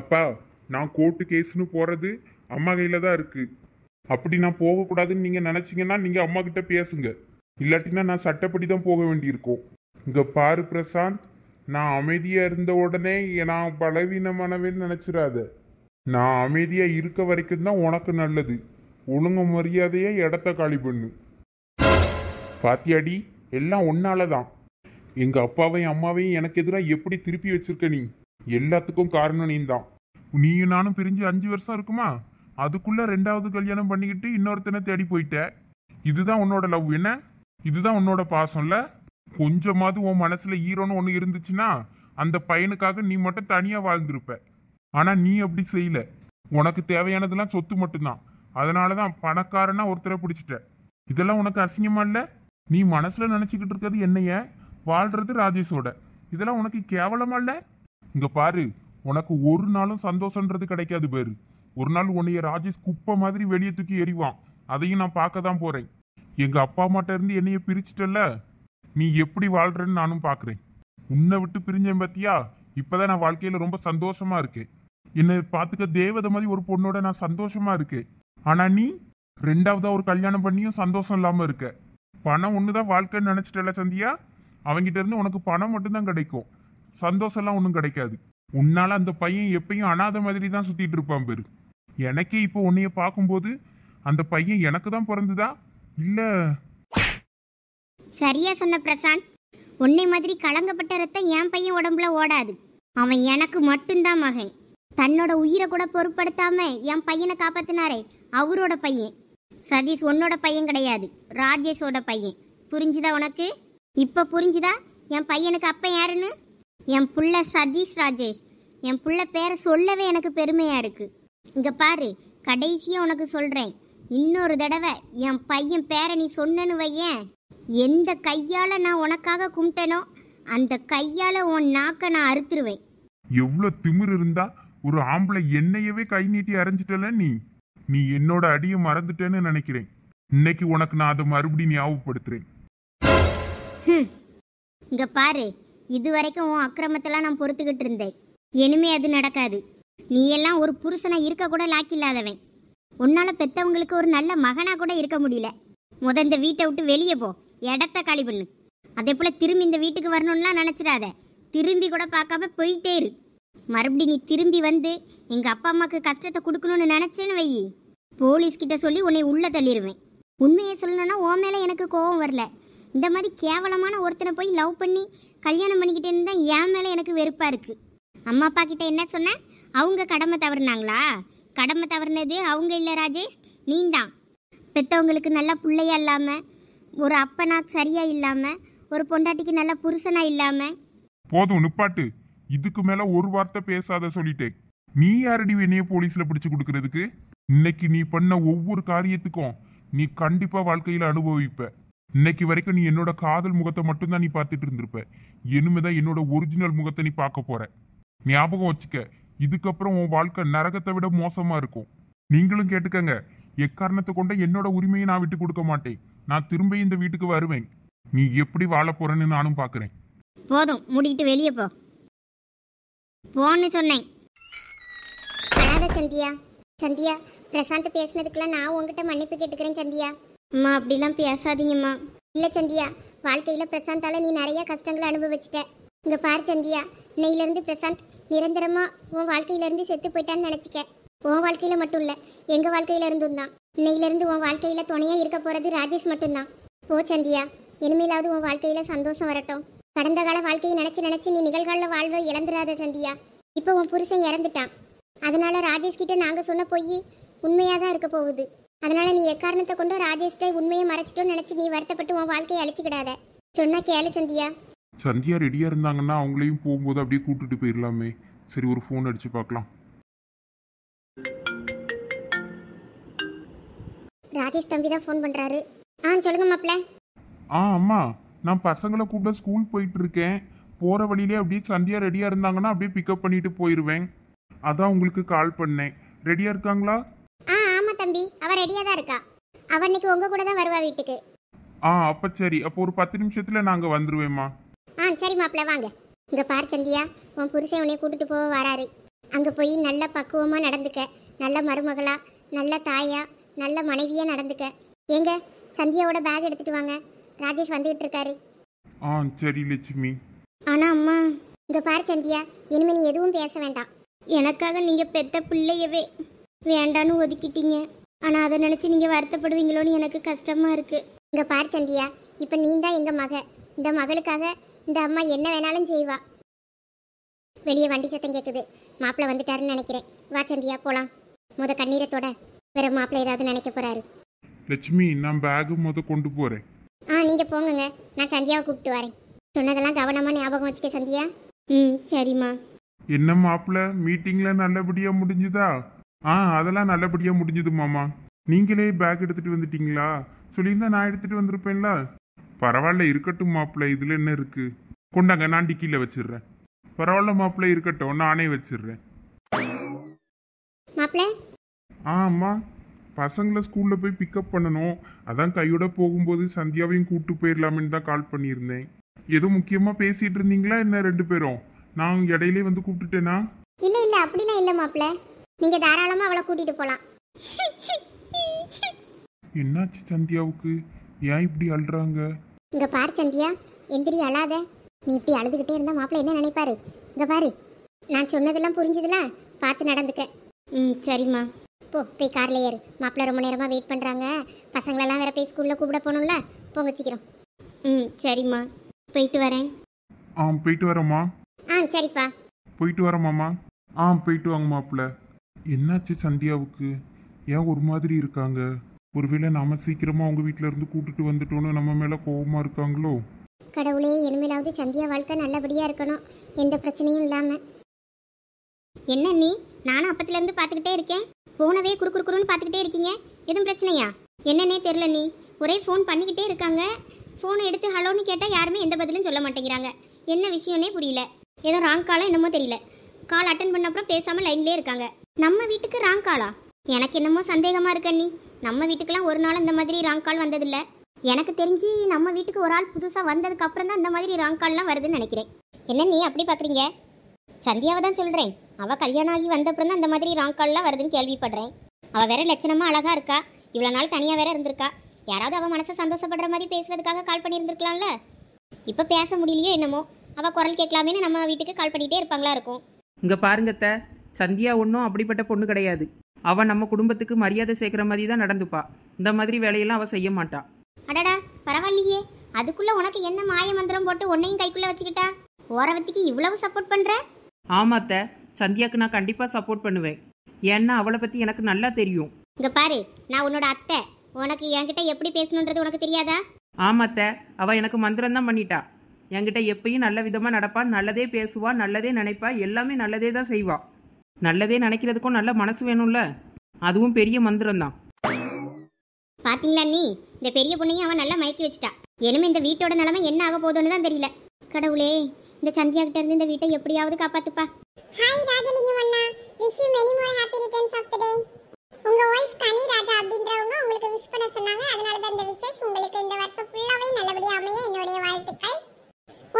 அப்பா நான் கோர்ட்டு கேஸ்னு போகிறது அம்மா கையில் தான் இருக்குது அப்படி நான் போகக்கூடாதுன்னு நீங்கள் நினைச்சீங்கன்னா நீங்கள் அம்மா கிட்ட பேசுங்க இல்லாட்டினா நான் சட்டப்படி தான் போக வேண்டியிருக்கோம் இங்கே பாரு பிரசாந்த் நான் அமைதியாக இருந்த உடனே நான் பலவீனமானவேன்னு நினச்சிடாத நான் அமைதியாக இருக்க வரைக்கும் தான் உனக்கு நல்லது ஒழுங்கு மரியாதையை இடத்த காலி பண்ணு பாத்தியாடி எல்லாம் ஒன்னாலதான் தான் எங்கள் அப்பாவையும் அம்மாவையும் எனக்கு எதிராக எப்படி திருப்பி வச்சிருக்க நீ எல்லாத்துக்கும் காரணம் நீ தான் நீயும் நானும் பிரிஞ்சு அஞ்சு வருஷம் இருக்குமா அதுக்குள்ள ரெண்டாவது கல்யாணம் பண்ணிக்கிட்டு இன்னொருத்தனை தேடி போயிட்ட இதுதான் உன்னோட லவ் என்ன இதுதான் உன்னோட பாசம்ல கொஞ்சமாவது உன் மனசுல ஈரோன்னு ஒன்று இருந்துச்சுன்னா அந்த பையனுக்காக நீ மட்டும் தனியா வாழ்ந்திருப்ப ஆனா நீ அப்படி செய்யல உனக்கு தேவையானதெல்லாம் சொத்து மட்டும்தான் அதனாலதான் பணக்காரனா ஒருத்தரை பிடிச்சிட்ட இதெல்லாம் உனக்கு அசிங்கமா இல்ல நீ மனசுல நினைச்சுக்கிட்டு இருக்கிறது என்னைய வாழ்றது ராஜேஷோட இதெல்லாம் உனக்கு கேவலமா இல்லை இங்க பாரு உனக்கு ஒரு நாளும் சந்தோஷன்றது கிடைக்காது பேரு ஒரு நாள் உன்னைய ராஜேஷ் குப்பை மாதிரி வெளியே தூக்கி எறிவான் அதையும் நான் பார்க்க தான் போறேன் எங்க அப்பா அம்மாட்ட இருந்து என்னைய பிரிச்சிட்டல நீ எப்படி வாழ்றன்னு நானும் பாக்குறேன் உன்னை விட்டு பிரிஞ்சேன் பத்தியா இப்பதான் நான் வாழ்க்கையில ரொம்ப சந்தோஷமா இருக்கேன் என்னை பார்த்துக்க தேவதை மாதிரி ஒரு பொண்ணோட நான் சந்தோஷமா இருக்கேன் ஆனா நீ ரெண்டாவதா ஒரு கல்யாணம் பண்ணியும் சந்தோஷம் இல்லாம இருக்க பணம் ஒண்ணுதான் வாழ்க்கைன்னு நினைச்சிட்டல சந்தியா அவங்கிட்ட இருந்து உனக்கு பணம் மட்டும்தான் கிடைக்கும் சந்தோஷம்லாம் ஒன்றும் கிடைக்காது உன்னால அந்த பையன் எப்பயும் அனாத மாதிரி தான் சுத்திட்டு இருப்பான் பேரு எனக்கே இப்போ உன்னைய பார்க்கும்போது அந்த பையன் எனக்கு தான் பிறந்ததா இல்ல சரியா சொன்ன பிரசாந்த் உன்னை மாதிரி கலங்கப்பட்ட ரத்தம் என் பையன் உடம்புல ஓடாது அவன் எனக்கு மட்டும்தான் மகன் தன்னோட உயிரை கூட பொருட்படுத்தாம என் பையனை காப்பாத்தினாரே அவரோட பையன் சதீஷ் உன்னோட பையன் கிடையாது ராஜேஷோட பையன் புரிஞ்சுதா உனக்கு இப்போ புரிஞ்சுதா என் பையனுக்கு அப்பன் யாருன்னு என் புள்ள சதீஷ் ராஜேஷ் என் புள்ள பேரை சொல்லவே எனக்கு பெருமையாக இருக்குது இங்கே பாரு கடைசியாக உனக்கு சொல்கிறேன் இன்னொரு தடவை என் பையன் பேரை நீ சொன்னனு வையேன் எந்த கையால் நான் உனக்காக கும்பிட்டனோ அந்த கையால் உன் நாக்கை நான் அறுத்துருவேன் எவ்வளோ திமிர் இருந்தா ஒரு ஆம்பளை என்னையவே கை நீட்டி அரைஞ்சிட்டல நீ நீ என்னோட அடியை மறந்துட்டேன்னு நினைக்கிறேன் இன்னைக்கு உனக்கு நான் அதை மறுபடியும் ஞாபகப்படுத்துறேன் இங்க பாரு இது வரைக்கும் உன் அக்கிரமத்தெல்லாம் நான் பொறுத்துக்கிட்டு இருந்தேன் இனிமே அது நடக்காது நீ எல்லாம் ஒரு புருஷனை இருக்க கூட லாக்கி இல்லாதவன் உன்னால பெத்தவங்களுக்கு ஒரு நல்ல மகனா கூட இருக்க முடியல முத இந்த வீட்டை விட்டு வெளியே போ இடத்த காலி பண்ணு அதே போல திரும்பி இந்த வீட்டுக்கு வரணும்லாம் நினச்சிடாத திரும்பி கூட பார்க்காம போயிட்டே இரு மறுபடி நீ திரும்பி வந்து எங்க அப்பா அம்மாக்கு கஷ்டத்தை கொடுக்கணும்னு நினைச்சேன்னு வையி போலீஸ் கிட்ட சொல்லி உன்னை உள்ள தள்ளிடுவேன் உண்மையை சொல்லணும்னா ஓ மேல எனக்கு கோவம் வரல இந்த மாதிரி கேவலமான ஒருத்தனை போய் லவ் பண்ணி கல்யாணம் பண்ணிக்கிட்டே இருந்தால் என் மேலே எனக்கு வெறுப்பாக இருக்குது அம்மா அப்பா கிட்ட என்ன சொன்னேன் அவங்க கடமை தவறுனாங்களா கடமை தவறுனது அவங்க இல்லை ராஜேஷ் நீ தான் பெற்றவங்களுக்கு நல்ல பிள்ளையா இல்லாமல் ஒரு அப்பனா சரியாக இல்லாமல் ஒரு பொண்டாட்டிக்கு நல்ல புருஷனாக இல்லாமல் போதும் நிப்பாட்டு இதுக்கு மேலே ஒரு வார்த்தை பேசாத சொல்லிட்டேன் நீ யாரடி என்னைய போலீஸில் பிடிச்சு கொடுக்கறதுக்கு இன்னைக்கு நீ பண்ண ஒவ்வொரு காரியத்துக்கும் நீ கண்டிப்பாக வாழ்க்கையில் அனுபவிப்ப இன்னைக்கு வரைக்கும் நீ என்னோட காதல் முகத்தை மட்டும்தான் நீ பார்த்துட்டு இருந்திருப்ப இனிமேதான் என்னோட ஒரிஜினல் முகத்தை நீ பார்க்க போற ஞாபகம் வச்சுக்க இதுக்கப்புறம் உன் வாழ்க்கை நரகத்தை விட மோசமா இருக்கும் நீங்களும் கேட்டுக்கங்க எக்காரணத்தை கொண்ட என்னோட உரிமையை நான் விட்டு கொடுக்க மாட்டேன் நான் திரும்ப இந்த வீட்டுக்கு வருவேன் நீ எப்படி வாழ போறன்னு நானும் பாக்குறேன் போதும் முடிக்கிட்டு வெளியே போ போன்னு சொன்னேன் சந்தியா சந்தியா பிரசாந்த் பேசினதுக்கெல்லாம் நான் உங்ககிட்ட மன்னிப்பு கேட்டுக்கிறேன் சந்தியா அம்மா அப்படிலாம் பேசாதீங்கம்மா இல்லை சந்தியா வாழ்க்கையில் பிரசாந்தால் நீ நிறைய கஷ்டங்களை அனுபவிச்சிட்ட இங்கே பார் சந்தியா இன்னையிலேருந்து பிரசாந்த் நிரந்தரமாக உன் வாழ்க்கையிலேருந்து செத்து போயிட்டான்னு நினச்சிக்க உன் வாழ்க்கையில் மட்டும் இல்லை எங்கள் வாழ்க்கையில இருந்தும் தான் இன்னையிலேருந்து உன் வாழ்க்கையில் துணையாக இருக்க போகிறது ராஜேஷ் மட்டும்தான் ஓ சந்தியா இனிமேலாவது உன் வாழ்க்கையில் சந்தோஷம் வரட்டும் கடந்த கால வாழ்க்கையை நினச்சி நினச்சி நீ நிகழ்காலில் வாழ்வை இழந்துடாத சந்தியா இப்போ உன் புருஷன் இறந்துட்டான் அதனால் ராஜேஷ் கிட்டே நாங்கள் சொன்ன போய் உண்மையாக தான் இருக்க போகுது அதனால நீ எக்காரணத்தை கொண்டு ராஜேஷ்டை உண்மையை மறைச்சிட்டோம் நினைச்சு நீ வருத்தப்பட்டு உன் வாழ்க்கையை அழிச்சுக்கிடாத சொன்னா கேளு சந்தியா சந்தியா ரெடியா இருந்தாங்கன்னா அவங்களையும் போகும்போது அப்படியே கூட்டிட்டு போயிடலாமே சரி ஒரு ஃபோன் அடிச்சு பார்க்கலாம் ராஜேஷ் தம்பி தான் ஃபோன் பண்றாரு ஆ சொல்லுங்க மாப்ள ஆ அம்மா நான் பசங்களை கூப்பிட ஸ்கூல் போயிட்டு இருக்கேன் போற வழியிலே அப்படியே சந்தியா ரெடியா இருந்தாங்கன்னா அப்படியே பிக்கப் பண்ணிட்டு போயிடுவேன் அதான் உங்களுக்கு கால் பண்ணேன் ரெடியா இருக்காங்களா தம்பி அவ ரெடியா தான் இருக்கா அவ அன்னைக்கு உங்க கூட தான் வருவா வீட்டுக்கு ஆ அப்ப சரி அப்போ ஒரு பத்து நிமிஷத்துல நாங்க வந்துருவேம்மா ஆ சரி மாப்பிள்ள வாங்க இங்க பார் சந்தியா உன் புருஷன் உனைய கூட்டிட்டு போக வராரு அங்க போய் நல்ல பக்குவமா நடந்துக்க நல்ல மருமகளா நல்ல தாயா நல்ல மனைவியா நடந்துக்க ஏங்க சந்தியாவோட பேக் எடுத்துட்டு வாங்க ராஜேஷ் வந்துகிட்டு இருக்காரு ஆ சரி லட்சுமி ஆனா அம்மா இங்க பார் சந்தியா இனிமே நீ எதுவும் பேச வேண்டாம் எனக்காக நீங்க பெத்த பிள்ளையவே வேண்டான்னு ஒதுக்கிட்டீங்க ஆனால் அதை நினச்சி நீங்கள் வருத்தப்படுவீங்களோன்னு எனக்கு கஷ்டமாக இருக்குது இங்கே பார் சந்தியா இப்போ நீ தான் எங்கள் மக இந்த மகளுக்காக இந்த அம்மா என்ன வேணாலும் செய்வா வெளியே வண்டி சத்தம் கேட்குது மாப்பிள்ளை வந்துட்டாருன்னு நினைக்கிறேன் வா சந்தியா போகலாம் முத கண்ணீரத்தோட வேற மாப்பிள்ளை ஏதாவது நினைக்க போறாரு லட்சுமி நான் பேக் முத கொண்டு போறேன் ஆ நீங்க போங்கங்க நான் சந்தியாவை கூப்பிட்டு வரேன் சொன்னதெல்லாம் கவனமா ஞாபகம் வச்சுக்க சந்தியா ம் சரிம்மா என்ன மாப்பிள்ள மீட்டிங்ல நல்லபடியா முடிஞ்சுதா ஆ அதெல்லாம் நல்லபடியாக முடிஞ்சது மாமா நீங்களே பேக் எடுத்துட்டு வந்துட்டீங்களா சொல்லியிருந்தா நான் எடுத்துட்டு வந்திருப்பேன்ல பரவாயில்ல இருக்கட்டும் மாப்பிள்ள இதில் என்ன இருக்கு கொண்டாங்க நான் டிக்கியில் வச்சிடுறேன் பரவாயில்ல மாப்பிள்ள இருக்கட்டும் நானே வச்சிடுறேன் மாப்பிள்ள ஆமா பசங்களை ஸ்கூல்ல போய் பிக்கப் பண்ணணும் அதான் கையோட போகும்போது சந்தியாவையும் கூப்பிட்டு போயிடலாம்னு தான் கால் பண்ணியிருந்தேன் ஏதோ முக்கியமா பேசிட்டு இருந்தீங்களா என்ன ரெண்டு பேரும் நான் இடையிலே வந்து கூப்பிட்டுட்டேனா இல்ல இல்ல அப்படின்னா இல்ல மாப்பிள்ள நீங்க தாராளமா அவளை கூட்டிட்டு போலாம் என்னாச்சு சந்தியாவுக்கு ஏன் இப்படி அழுறாங்க இங்க பாரு சந்தியா எந்திரி அழாத நீ இப்படி அழுதுகிட்டே இருந்தா மாப்பிள்ள என்ன நினைப்பாரு இங்க பாரு நான் சொன்னதெல்லாம் புரிஞ்சதுல பார்த்து நடந்துக்க ம் சரிம்மா போ போய் கார்ல ஏறு மாப்பிள்ள ரொம்ப நேரமா வெயிட் பண்றாங்க பசங்களெல்லாம் வேற போய் ஸ்கூல்ல கூப்பிட போகணும்ல போங்க சீக்கிரம் ம் சரிம்மா போயிட்டு வரேன் ஆ போயிட்டு வரேம்மா ஆ சரிப்பா போயிட்டு வரேம்மாம்மா ஆ போயிட்டு வாங்க மாப்பிள்ள என்னாச்சு சந்தியாவுக்கு ஏன் ஒரு மாதிரி இருக்காங்க ஒருவேளை நாம சீக்கிரமா அவங்க வீட்டுல இருந்து கூட்டிட்டு வந்துட்டோம்னு நம்ம மேல கோபமா இருக்காங்களோ கடவுளே இனிமேலாவது சந்தியா வாழ்க்கை நல்லபடியா இருக்கணும் எந்த பிரச்சனையும் இல்லாம என்ன நீ நானும் அப்பத்துல இருந்து பாத்துக்கிட்டே இருக்கேன் போனவே குறு குறுன்னு பார்த்துக்கிட்டே இருக்கீங்க எதுவும் பிரச்சனையா என்னன்னே தெரியல நீ ஒரே ஃபோன் பண்ணிக்கிட்டே இருக்காங்க ஃபோனை எடுத்து ஹலோன்னு கேட்டால் யாருமே எந்த பதிலும் சொல்ல மாட்டேங்கிறாங்க என்ன விஷயம்னே புரியல ஏதோ ராங் காலம் என்னமோ தெரியல கால் அட்டன் பண்ண அப்புறம் பேசாமல் லைன்லேயே இருக்காங்க நம்ம வீட்டுக்கு ராங் காலா எனக்கு என்னமோ சந்தேகமாக இருக்க நீ நம்ம வீட்டுக்கெல்லாம் ஒரு நாள் இந்த மாதிரி ராங் கால் வந்ததில்ல எனக்கு தெரிஞ்சு நம்ம வீட்டுக்கு ஒரு ஆள் புதுசாக வந்ததுக்கு அப்புறம் தான் இந்த மாதிரி ராங் கால்லாம் வருதுன்னு நினைக்கிறேன் என்ன நீ அப்படி பார்க்குறீங்க சந்தியாவை தான் சொல்கிறேன் அவள் கல்யாணம் ஆகி வந்த அப்புறம் தான் இந்த மாதிரி ராங் கால்லாம் வருதுன்னு கேள்விப்படுறேன் அவள் வேற லட்சணமாக அழகாக இருக்கா இவ்வளோ நாள் தனியாக வேற இருந்திருக்கா யாராவது அவள் மனசை சந்தோஷப்படுற மாதிரி பேசுகிறதுக்காக கால் பண்ணியிருந்துருக்கலாம்ல இப்போ பேச முடியலையோ என்னமோ அவள் குரல் கேட்கலாமேன்னு நம்ம வீட்டுக்கு கால் பண்ணிகிட்டே இருப்பாங்களா இருக்கும் இங்கே பாருங்கத்தை சந்தியா ஒன்றும் அப்படிப்பட்ட பொண்ணு கிடையாது அவள் நம்ம குடும்பத்துக்கு மரியாதை சேர்க்குற மாதிரி தான் நடந்துப்பா இந்த மாதிரி வேலையெல்லாம் அவள் செய்ய மாட்டா அடடா பரவாயில்லையே அதுக்குள்ள உனக்கு என்ன மாய மந்திரம் போட்டு உன்னையும் கைக்குள்ள வச்சுக்கிட்டா ஓரவத்திக்கு இவ்வளவு சப்போர்ட் பண்ற ஆமாத்த சந்தியாக்கு நான் கண்டிப்பா சப்போர்ட் பண்ணுவேன் ஏன்னா அவளை பத்தி எனக்கு நல்லா தெரியும் இங்க பாரு நான் உன்னோட அத்தை உனக்கு என்கிட்ட எப்படி பேசணுன்றது உனக்கு தெரியாதா ஆமாத்த அவ எனக்கு மந்திரம் தான் பண்ணிட்டா என்கிட்ட எப்பயும் நல்ல விதமா நடப்பா நல்லதே பேசுவா நல்லதே நினைப்பா எல்லாமே நல்லதே தான் செய்வான் நல்லதே நினைக்கிறதுக்கும் நல்ல மனசு வேணும்ல அதுவும் பெரிய மந்திரம் தான் பாத்தீங்களா நீ இந்த பெரிய பொண்ணையும் அவன் நல்லா மயக்கி வச்சுட்டா இனிமே இந்த வீட்டோட நிலைமை என்ன ஆக போதுன்னு தான் தெரியல கடவுளே இந்த சந்தியா கிட்ட இருந்து இந்த வீட்டை எப்படியாவது காப்பாத்துப்பா ஹாய் ராஜலிங்கம் அண்ணா wish you many more happy returns of the day உங்க வைஃப் கனி ராஜா அப்படிங்கறவங்க உங்களுக்கு விஷ் பண்ண சொன்னாங்க அதனால தான் இந்த விஷஸ் உங்களுக்கு இந்த வருஷம் ஃபுல்லாவே நல்லபடியா அமைய என்னுடைய வாழ்த்துக்கள்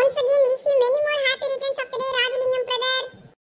once again wish you many more happy returns of the day Rajalingam brother